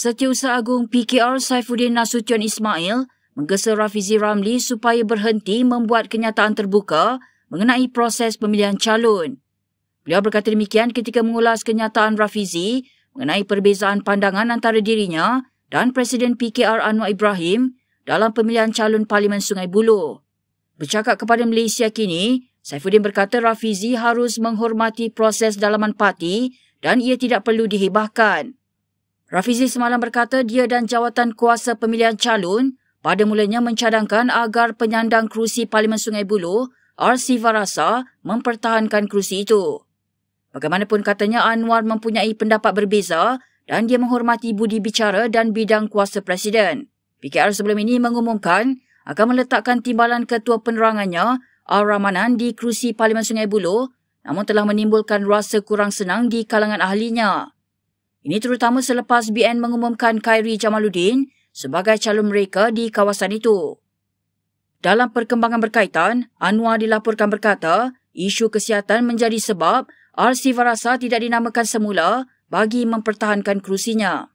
Setiausaha Agung PKR Saifuddin Nasution Ismail menggesa Rafizi Ramli supaya berhenti membuat kenyataan terbuka mengenai proses pemilihan calon. Beliau berkata demikian ketika mengulas kenyataan Rafizi mengenai perbezaan pandangan antara dirinya dan Presiden PKR Anwar Ibrahim dalam pemilihan calon Parlimen Sungai Buloh. Bercakap kepada Malaysia kini, Saifuddin berkata Rafizi harus menghormati proses dalaman parti dan ia tidak perlu dihibahkan. Rafizi semalam berkata dia dan jawatan kuasa pemilihan calon pada mulanya mencadangkan agar penyandang kerusi Parlimen Sungai Buloh, R.C. Varasa, mempertahankan kerusi itu. Bagaimanapun katanya Anwar mempunyai pendapat berbeza dan dia menghormati budi bicara dan bidang kuasa Presiden. PKR sebelum ini mengumumkan akan meletakkan timbalan ketua penerangannya, R. Ramanan, di kerusi Parlimen Sungai Buloh namun telah menimbulkan rasa kurang senang di kalangan ahlinya. Ini terutama selepas BN mengumumkan Khairi Jamaluddin sebagai calon mereka di kawasan itu. Dalam perkembangan berkaitan, Anwar dilaporkan berkata isu kesihatan menjadi sebab RC Varasa tidak dinamakan semula bagi mempertahankan kerusinya.